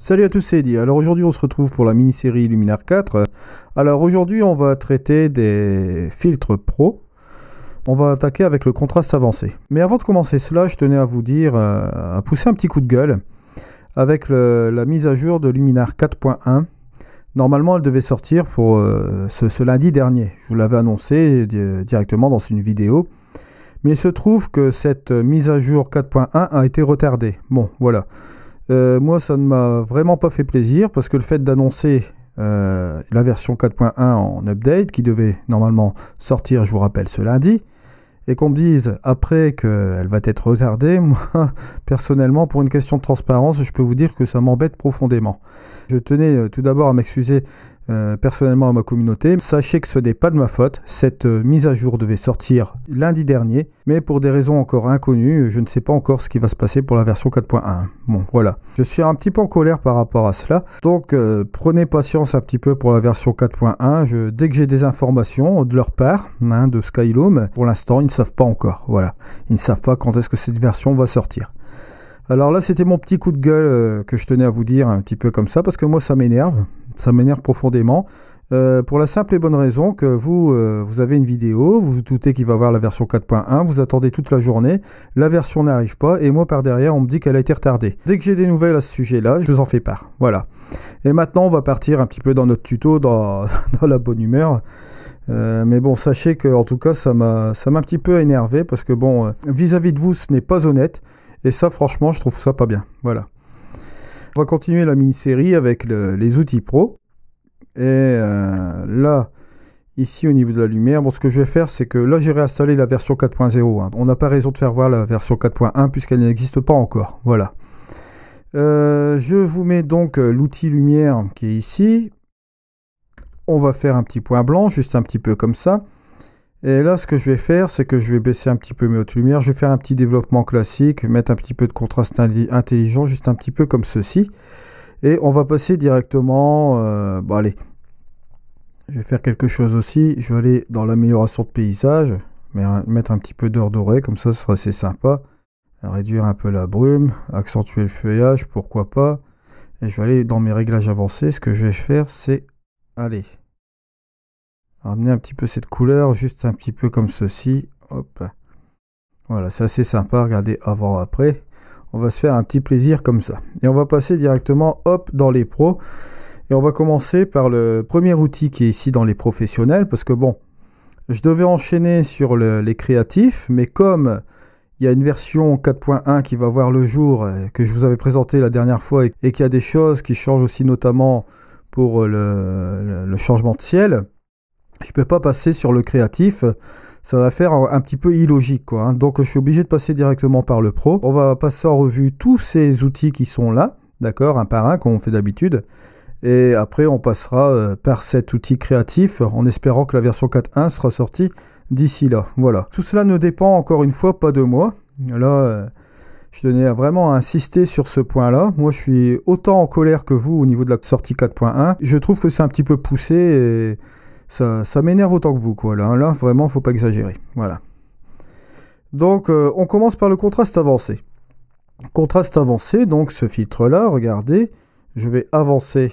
Salut à tous, c'est Eddy. Alors aujourd'hui, on se retrouve pour la mini-série Luminar 4. Alors aujourd'hui, on va traiter des filtres pro. On va attaquer avec le contraste avancé. Mais avant de commencer cela, je tenais à vous dire, euh, à pousser un petit coup de gueule avec la mise à jour de Luminar 4.1. Normalement, elle devait sortir pour euh, ce, ce, lundi dernier. Je vous l'avais annoncé directement dans une vidéo. Mais il se trouve que cette mise à jour 4.1 a été retardée. Bon, voilà. Euh, moi, ça ne m'a vraiment pas fait plaisir parce que le fait d'annoncer euh, la version 4.1 en update qui devait normalement sortir, je vous rappelle, ce lundi, et qu'on me dise après qu'elle va être retardée, moi, personnellement, pour une question de transparence, je peux vous dire que ça m'embête profondément. Je tenais euh, tout d'abord à m'excuser euh, personnellement à ma communauté. Sachez que ce n'est pas de ma faute. Cette euh, mise à jour devait sortir lundi dernier, mais pour des raisons encore inconnues, je ne sais pas encore ce qui va se passer pour la version 4.1. Bon, voilà. Je suis un petit peu en colère par rapport à cela. Donc, euh, prenez patience un petit peu pour la version 4.1. Dès que j'ai des informations de leur part, hein, de Skyloom, pour l'instant, ils ne savent pas encore. Voilà. Ils ne savent pas quand est-ce que cette version va sortir. Alors là, c'était mon petit coup de gueule que je tenais à vous dire un petit peu comme ça, parce que moi, ça m'énerve. Ça m'énerve profondément. Euh, pour la simple et bonne raison que vous, euh, vous avez une vidéo, vous vous doutez qu'il va avoir la version 4.1, vous attendez toute la journée, la version n'arrive pas, et moi par derrière on me dit qu'elle a été retardée. Dès que j'ai des nouvelles à ce sujet-là, je vous en fais part. Voilà. Et maintenant on va partir un petit peu dans notre tuto, dans, la bonne humeur. Euh, mais bon, sachez que en tout cas ça m'a ça m'a un petit peu énervé parce que bon, vis à -vis de vous, ce n'est pas honnête. Et ça, franchement, je trouve ça pas bien. Voilà. On va continuer la mini-série avec les outils pro. Et euh, là, ici au niveau de la lumière, bon, ce que je vais faire, c'est que là, j'ai réinstallé la version 4.0. Hein. On n'a pas raison de faire voir la version 4.1 puisqu'elle n'existe pas encore. Voilà. Euh, je vous mets donc euh, l'outil lumière qui est ici. On va faire un petit point blanc, juste un petit peu comme ça. Et là, ce que je vais faire, c'est que je vais baisser un petit peu mes hautes lumières. Je vais faire un petit développement classique, mettre un petit peu de contraste intelligent, juste un petit peu comme ceci. Et on va passer directement... Euh, bon, allez. Je vais faire quelque chose aussi. Je vais aller dans l'amélioration de paysage. mettre un petit peu d'or doré, comme ça, ce sera assez sympa. Réduire un peu la brume, accentuer le feuillage, pourquoi pas. Et je vais aller dans mes réglages avancés. Ce que je vais faire, c'est... Allez, ramener un petit peu cette couleur, juste un petit peu comme ceci. Hop. Voilà, c'est assez sympa, regardez avant-après. On va se faire un petit plaisir comme ça. Et on va passer directement, hop, dans les pros. Et on va commencer par le premier outil qui est ici dans les professionnels, parce que bon, je devais enchaîner sur les créatifs, mais comme il y a une version 4.1 qui va voir le jour, euh, que je vous avais présenté la dernière fois, et, qu'il y a des choses qui changent aussi notamment pour euh, le changement de ciel, je peux pas passer sur le créatif. Ça va faire un, petit peu illogique, quoi. Hein. Donc, je suis obligé de passer directement par le pro. On va passer en revue tous ces outils qui sont là, d'accord, un par un, comme on fait d'habitude. Et après, on passera euh, par cet outil créatif en espérant que la version 4.1 sera sortie d'ici là. Voilà. Tout cela ne dépend encore une fois pas de moi. Là, euh, je tenais à insister sur ce point-là. Moi, je suis autant en colère que vous au niveau de la sortie 4.1. Je trouve que c'est un petit peu poussé et ça, m'énerve autant que vous, quoi. Là, hein. là vraiment, faut pas exagérer. Voilà. Donc, euh, on commence par le contraste avancé. Contraste avancé, donc ce filtre-là, regardez, je vais avancer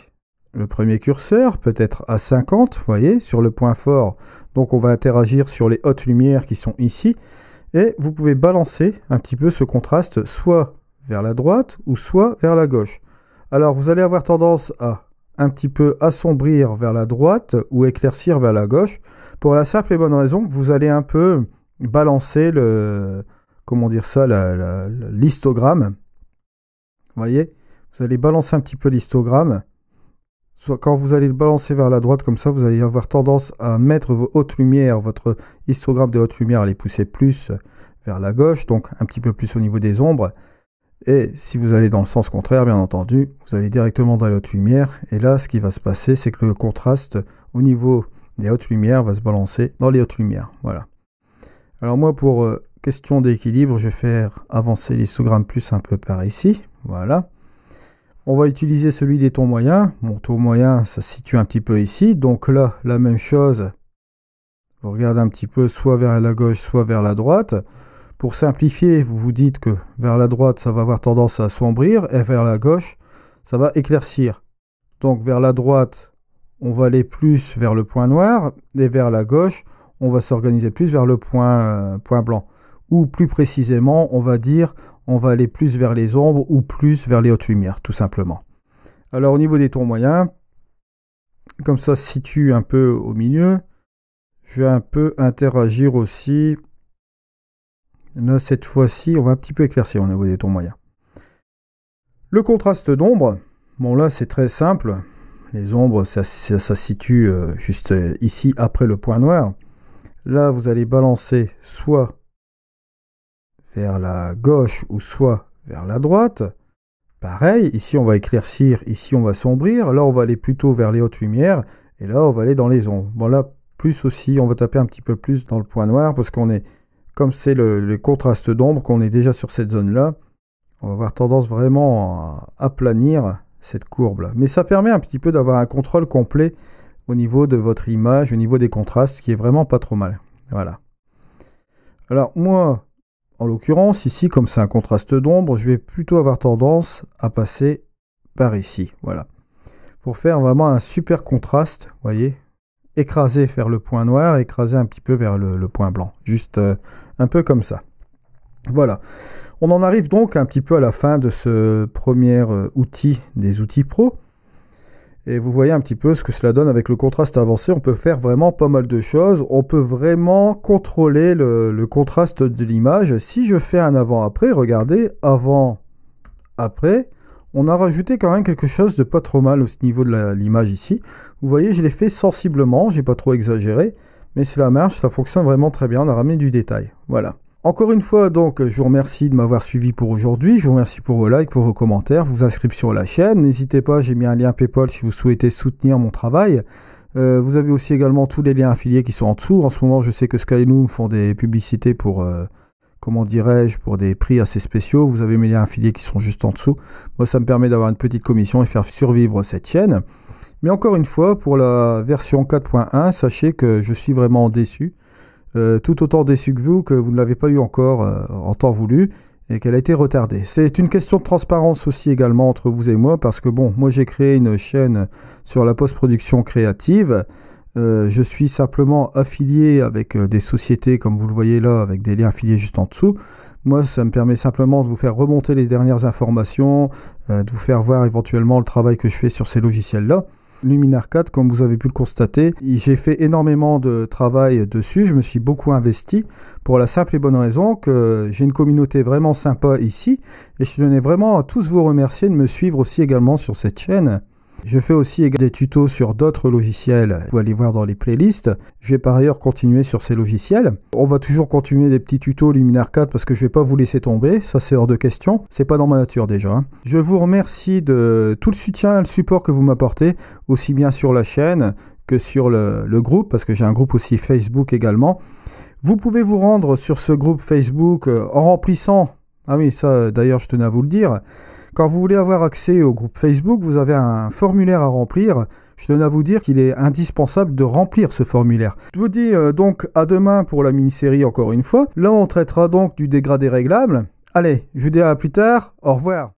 le premier curseur, peut-être à 50, vous voyez, sur le point fort. Donc on va interagir sur les hautes lumières qui sont ici. Et vous pouvez balancer un petit peu ce contraste, soit vers la droite ou soit vers la gauche. Alors vous allez avoir tendance à un petit peu assombrir vers la droite ou éclaircir vers la gauche, pour la simple et bonne raison que vous allez un peu balancer le, comment dire ça, l'histogramme. voyez Vous allez balancer un petit peu l'histogramme. soit Quand vous allez le balancer vers la droite comme ça, vous allez avoir tendance à mettre vos hautes lumières, votre histogramme de haute lumière à les pousser plus vers la gauche, donc un petit peu plus au niveau des ombres. Et si vous allez dans le sens contraire, bien entendu, vous allez directement dans les hautes lumières. Et là, ce qui va se passer, c'est que le contraste au niveau des hautes lumières va se balancer dans les hautes lumières. Voilà. Alors moi, pour euh, question d'équilibre, je vais faire avancer l'histogramme plus un peu par ici. Voilà. On va utiliser celui des tons moyens. Mon taux moyen, ça se situe un petit peu ici. Donc là, la même chose. Vous regardez un petit peu soit vers la gauche, soit vers la droite. Pour simplifier, vous vous dites que vers la droite, ça va avoir tendance à sombrir, et vers la gauche, ça va éclaircir. Donc vers la droite, on va aller plus vers le point noir, et vers la gauche, on va s'organiser plus vers le point, euh, point blanc. Ou plus précisément, on va dire, on va aller plus vers les ombres ou plus vers les hautes lumières, tout simplement. Alors au niveau des tours moyens, comme ça se situe un peu au milieu, je vais un peu interagir aussi Là, cette fois-ci, on va un petit peu éclaircir au niveau des tons moyens. Le contraste d'ombre, bon là c'est très simple. Les ombres, ça, ça, se situe euh, juste euh, ici après le point noir. Là, vous allez balancer soit vers la gauche ou soit vers la droite. Pareil, ici on va éclaircir, ici on va sombrir. Là, on va aller plutôt vers les hautes lumières et là, on va aller dans les ombres. Bon là, plus aussi, on va taper un petit peu plus dans le point noir parce qu'on est comme c'est le, contraste d'ombre qu'on est déjà sur cette zone-là, on va avoir tendance vraiment à aplanir cette courbe-là. Mais ça permet un petit peu d'avoir un contrôle complet au niveau de votre image, au niveau des contrastes, ce qui est vraiment pas trop mal. Voilà. Alors moi, en l'occurrence, ici, comme c'est un contraste d'ombre, je vais plutôt avoir tendance à passer par ici. Voilà. Pour faire vraiment un super contraste, voyez, écraser vers le point noir, écraser un petit peu vers le, point blanc. Juste euh, un peu comme ça. Voilà. On en arrive donc un petit peu à la fin de ce premier euh, outil des outils pro. Et vous voyez un petit peu ce que cela donne avec le contraste avancé. On peut faire vraiment pas mal de choses. On peut vraiment contrôler le contraste de l'image. Si je fais un avant-après, regardez, avant-après, on a rajouté quand même quelque chose de pas trop mal au niveau de l'image ici. Vous voyez, je l'ai fait sensiblement, j'ai pas trop exagéré, mais cela marche, ça fonctionne vraiment très bien, on a ramené du détail. Voilà. Encore une fois, donc, je vous remercie de m'avoir suivi pour aujourd'hui. Je vous remercie pour vos likes, pour vos commentaires, vos inscriptions à la chaîne. N'hésitez pas, j'ai mis un lien PayPal si vous souhaitez soutenir mon travail. Euh, vous avez aussi également tous les liens affiliés qui sont en dessous. En ce moment, je sais que Skyloom font des publicités pour euh, comment dirais-je, pour des prix assez spéciaux. Vous avez mes liens affiliés qui sont juste en dessous. Moi, ça me permet d'avoir une petite commission et faire survivre cette chaîne. Mais encore une fois, pour la version 4.1, sachez que je suis vraiment déçu. Euh, tout autant déçu que vous, que vous ne l'avez pas eu encore euh, en temps voulu et qu'elle a été retardée. C'est une question de transparence aussi également entre vous et moi, parce que bon, moi j'ai créé une chaîne sur la post-production créative. Euh, je suis simplement affilié avec euh, des sociétés, comme vous le voyez là, avec des liens affiliés juste en dessous. Moi, ça me permet simplement de vous faire remonter les dernières informations, euh, de vous faire voir éventuellement le travail que je fais sur ces logiciels-là. Luminar 4, comme vous avez pu le constater, j'ai fait énormément de travail dessus, je me suis beaucoup investi pour la simple et bonne raison que j'ai une communauté vraiment sympa ici et je tenais vraiment à tous vous remercier de me suivre aussi également sur cette chaîne. Je fais aussi des tutos sur d'autres logiciels. Vous allez voir dans les playlists. Je vais par ailleurs continuer sur ces logiciels. On va toujours continuer des petits tutos Luminar 4 parce que je vais pas vous laisser tomber. Ça, c'est hors de question. C'est pas dans ma nature déjà. Hein. Je vous remercie de tout le soutien et le support que vous m'apportez, aussi bien sur la chaîne que sur le groupe, parce que j'ai un groupe aussi Facebook également. Vous pouvez vous rendre sur ce groupe Facebook euh, en remplissant, ah oui, ça d'ailleurs je tenais à vous le dire, quand vous voulez avoir accès au groupe Facebook, vous avez un formulaire à remplir. Je tenais à vous dire qu'il est indispensable de remplir ce formulaire. Je vous dis euh, donc à demain pour la mini-série encore une fois. Là, on traitera donc du dégradé réglable. Allez, je vous dis à plus tard. Au revoir.